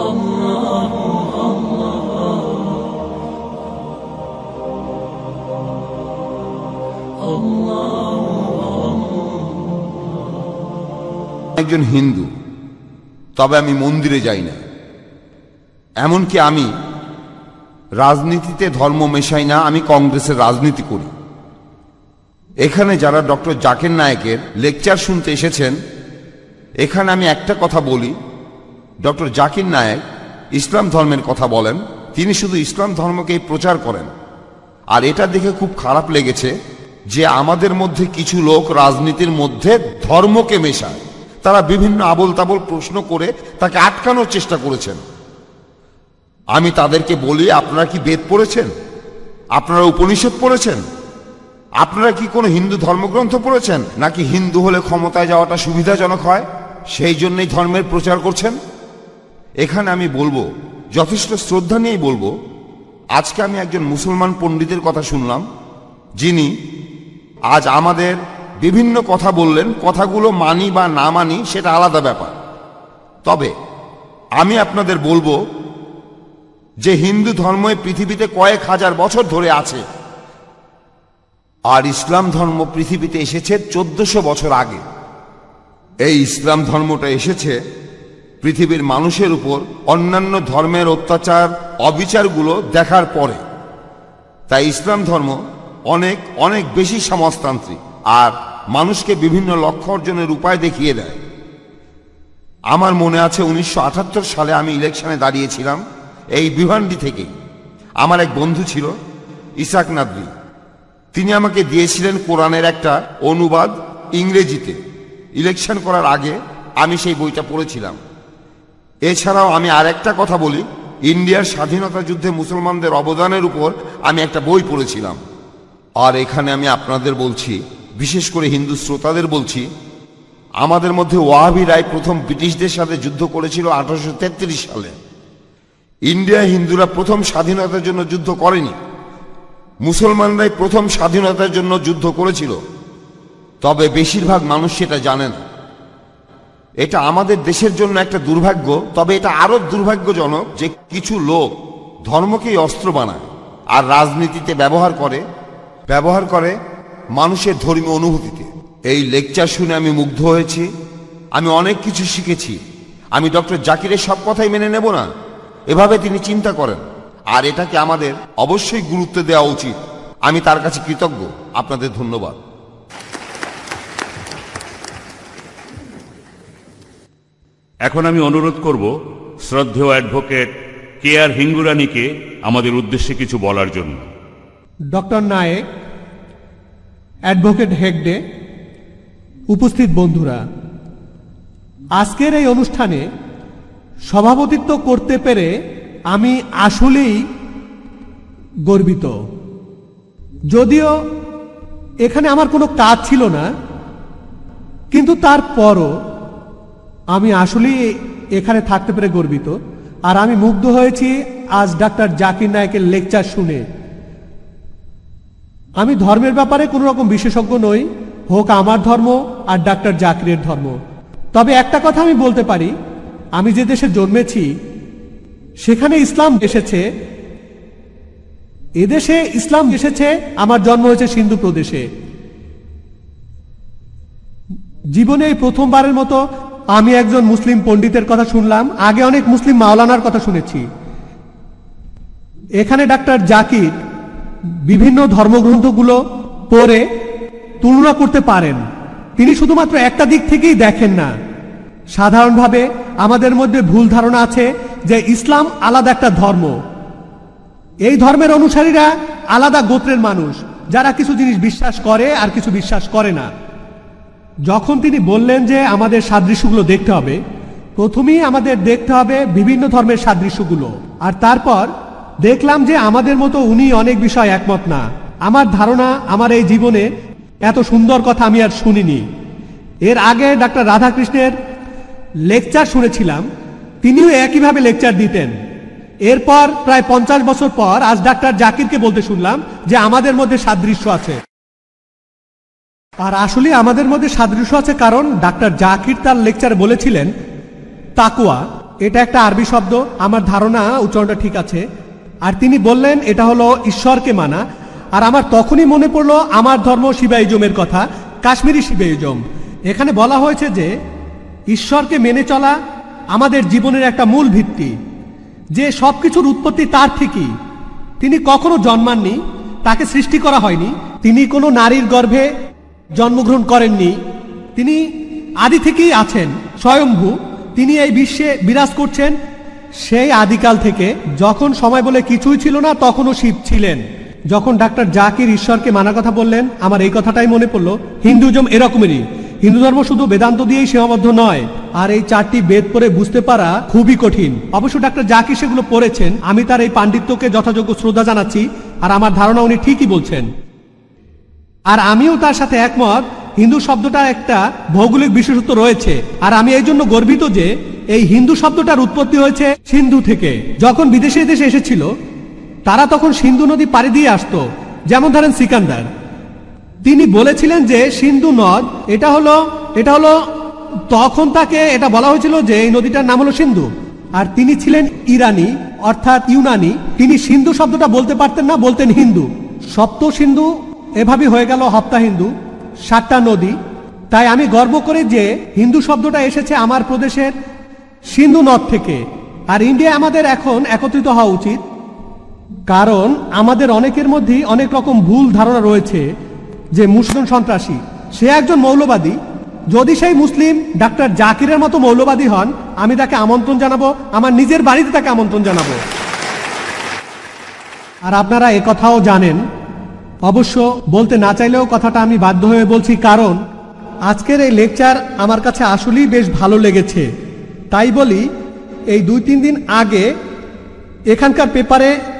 একজন হিন্দু তবে আমি মন্দিরে যাই না এমনকি আমি রাজনীতিতে ধর্ম মেশাই না আমি কংগ্রেসের রাজনীতি করি এখানে যারা ডক্টর জাকের নায়কের লেকচার শুনতে এসেছেন এখানে আমি একটা কথা বলি ডক্টর জাকির নায়েক ইসলাম ধর্মের কথা বলেন তিনি শুধু ইসলাম ধর্মকেই প্রচার করেন আর এটা দেখে খুব খারাপ লেগেছে যে আমাদের মধ্যে কিছু লোক রাজনীতির মধ্যে ধর্মকে মেশায় তারা বিভিন্ন আবল তাবল প্রশ্ন করে তাকে আটকানোর চেষ্টা করেছেন আমি তাদেরকে বলি আপনারা কি বেদ পড়েছেন আপনারা উপনিষদ পড়েছেন আপনারা কি কোনো হিন্দু ধর্মগ্রন্থ পড়েছেন নাকি হিন্দু হলে ক্ষমতায় যাওয়াটা সুবিধাজনক হয় সেই জন্যই ধর্মের প্রচার করছেন এখানে আমি বলবো যথেষ্ট শ্রদ্ধা নিয়েই বলবো আজকে আমি একজন মুসলমান পণ্ডিতের কথা শুনলাম যিনি আজ আমাদের বিভিন্ন কথা বললেন কথাগুলো মানি বা না মানি সেটা আলাদা ব্যাপার তবে আমি আপনাদের বলবো যে হিন্দু ধর্মই পৃথিবীতে কয়েক হাজার বছর ধরে আছে আর ইসলাম ধর্ম পৃথিবীতে এসেছে চোদ্দশো বছর আগে এই ইসলাম ধর্মটা এসেছে পৃথিবীর মানুষের উপর অন্যান্য ধর্মের অত্যাচার অবিচারগুলো দেখার পরে তাই ইসলাম ধর্ম অনেক অনেক বেশি সমাজতান্ত্রিক আর মানুষকে বিভিন্ন লক্ষ্য অর্জনের উপায় দেখিয়ে দেয় আমার মনে আছে উনিশশো সালে আমি ইলেকশনে দাঁড়িয়েছিলাম এই বিভান্ডি থেকে আমার এক বন্ধু ছিল ইসাক নাদরি তিনি আমাকে দিয়েছিলেন কোরআনের একটা অনুবাদ ইংরেজিতে ইলেকশন করার আগে আমি সেই বইটা পড়েছিলাম এছাড়াও আমি আরেকটা কথা বলি ইন্ডিয়ার স্বাধীনতা যুদ্ধে মুসলমানদের অবদানের উপর আমি একটা বই পড়েছিলাম আর এখানে আমি আপনাদের বলছি বিশেষ করে হিন্দু শ্রোতাদের বলছি আমাদের মধ্যে ওয়াহাবি রায় প্রথম ব্রিটিশদের সাথে যুদ্ধ করেছিল আঠারোশো সালে ইন্ডিয়া হিন্দুরা প্রথম স্বাধীনতার জন্য যুদ্ধ করেনি মুসলমানরাই প্রথম স্বাধীনতার জন্য যুদ্ধ করেছিল তবে বেশিরভাগ মানুষ সেটা জানে না এটা আমাদের দেশের জন্য একটা দুর্ভাগ্য তবে এটা আরো দুর্ভাগ্যজনক যে কিছু লোক ধর্মকেই অস্ত্র বানায় আর রাজনীতিতে ব্যবহার করে ব্যবহার করে মানুষের ধর্মীয় অনুভূতিতে এই লেকচার শুনে আমি মুগ্ধ হয়েছি আমি অনেক কিছু শিখেছি আমি ডক্টর জাকিরের সব কথাই মেনে নেব না এভাবে তিনি চিন্তা করেন আর এটাকে আমাদের অবশ্যই গুরুত্ব দেওয়া উচিত আমি তার কাছে কৃতজ্ঞ আপনাদের ধন্যবাদ এখন আমি অনুরোধ করব শ্রদ্ধেয় অ্যাডভোকেট কে আর হিঙ্গুরানিকে আমাদের উদ্দেশ্যে কিছু বলার জন্য ডক্টর নায়েক অ্যাডভোকেট হেগডে উপস্থিত বন্ধুরা আজকের এই অনুষ্ঠানে সভাপতিত্ব করতে পেরে আমি আসলেই গর্বিত যদিও এখানে আমার কোনো কাজ ছিল না কিন্তু তারপরও আমি আসলেই এখানে থাকতে পেরে গর্বিত আর আমি মুগ্ধ হয়েছি আজ ডাক্তার জাকির নায়কের লেকচার শুনে আমি ধর্মের ব্যাপারে কোনো রকম বিশেষজ্ঞ নই হোক আমার ধর্ম আর ডাক্তার জাকিরের ধর্ম তবে একটা কথা আমি বলতে পারি আমি যে দেশে জন্মেছি সেখানে ইসলাম এসেছে এদেশে ইসলাম এসেছে আমার জন্ম হয়েছে সিন্ধু প্রদেশে জীবনে প্রথমবারের মতো আমি একজন মুসলিম পণ্ডিতের কথা শুনলাম আগে অনেক মুসলিম মাওলানার কথা শুনেছি এখানে ডাক্তার জাকির বিভিন্ন ধর্মগ্রন্থগুলো পড়ে তুলনা করতে পারেন তিনি শুধুমাত্র একটা দিক থেকেই দেখেন না সাধারণভাবে আমাদের মধ্যে ভুল ধারণা আছে যে ইসলাম আলাদা একটা ধর্ম এই ধর্মের অনুসারীরা আলাদা গোত্রের মানুষ যারা কিছু জিনিস বিশ্বাস করে আর কিছু বিশ্বাস করে না যখন তিনি বললেন যে আমাদের সাদৃশ্যগুলো দেখতে হবে প্রথমেই আমাদের দেখতে হবে বিভিন্ন ধর্মের সাদৃশ্যগুলো আর তারপর দেখলাম যে আমাদের মতো উনি অনেক বিষয় একমত না আমার ধারণা আমার এই জীবনে এত সুন্দর কথা আমি আর শুনিনি এর আগে ডাক্তার রাধাকৃষ্ণের লেকচার শুনেছিলাম তিনিও একইভাবে লেকচার দিতেন এরপর প্রায় পঞ্চাশ বছর পর আজ ডাক্তার জাকিরকে বলতে শুনলাম যে আমাদের মধ্যে সাদৃশ্য আছে আর আসলে আমাদের মধ্যে সাদৃশ্য আছে কারণ ডাক্তার জাকির তার লেকচার বলেছিলেন তাকুয়া এটা একটা আরবি শব্দ আমার ধারণা উচ্চারণটা ঠিক আছে আর তিনি বললেন এটা হলো ঈশ্বরকে মানা আর আমার তখনই মনে পড়লো আমার ধর্ম শিবাইজমের কথা কাশ্মীরি শিবাইজম এখানে বলা হয়েছে যে ঈশ্বরকে মেনে চলা আমাদের জীবনের একটা মূল ভিত্তি যে সব কিছুর উৎপত্তি তার থেকেই তিনি কখনো জন্মাননি তাকে সৃষ্টি করা হয়নি তিনি কোনো নারীর গর্ভে জন্মগ্রহণ করেননি তিনি আদি থেকেই আছেন স্বয়ম্ভু তিনি এই বিশ্বে বিরাজ করছেন সেই আদিকাল থেকে যখন সময় বলে কিছুই ছিল না তখনও শিব ছিলেন যখন ডাক্তার জাকির ঈশ্বরকে মানার কথা বললেন আমার এই কথাটাই মনে পড়লো হিন্দুজম এরকমেরই হিন্দু ধর্ম শুধু বেদান্ত দিয়েই সীমাবদ্ধ নয় আর এই চারটি বেদ পড়ে বুঝতে পারা খুবই কঠিন অবশ্য ডাক্তার জাকির সেগুলো পড়েছেন আমি তার এই পাণ্ডিত্যকে যথাযোগ্য শ্রদ্ধা জানাচ্ছি আর আমার ধারণা উনি ঠিকই বলছেন আর আমিও তার সাথে একমত হিন্দু শব্দটার একটা ভৌগোলিক বিশেষত্ব রয়েছে আর আমি এই জন্য গর্বিত যে এই হিন্দু শব্দটার উৎপত্তি হয়েছে সিন্ধু থেকে যখন বিদেশে দেশে এসেছিল তারা তখন সিন্ধু নদী পাড়ি দিয়ে আসত যেমন ধরেন সিকান্দার তিনি বলেছিলেন যে সিন্ধু নদ এটা হলো এটা হলো তখন তাকে এটা বলা হয়েছিল যে এই নদীটার নাম হলো সিন্ধু আর তিনি ছিলেন ইরানি অর্থাৎ ইউনানি তিনি সিন্ধু শব্দটা বলতে পারতেন না বলতেন হিন্দু সপ্ত সিন্ধু এভাবে হয়ে গেল হপ্তা হিন্দু সাতটা নদী তাই আমি গর্ব করে যে হিন্দু শব্দটা এসেছে আমার প্রদেশের সিন্ধু নদ থেকে আর ইন্ডিয়া আমাদের এখন একত্রিত হওয়া উচিত কারণ আমাদের অনেকের মধ্যেই অনেক রকম ভুল ধারণা রয়েছে যে মুসলিম সন্ত্রাসী সে একজন মৌলবাদী যদি সেই মুসলিম ডাক্তার জাকিরের মতো মৌলবাদী হন আমি তাকে আমন্ত্রণ জানাবো আমার নিজের বাড়িতে তাকে আমন্ত্রণ জানাবো আর আপনারা কথাও জানেন অবশ্য বলতে না চাইলেও কথাটা আমি বাধ্য হয়ে বলছি কারণ আজকের এই লেকচার আমার কাছে আসলেই বেশ ভালো লেগেছে তাই বলি এই দুই তিন দিন আগে এখানকার পেপারে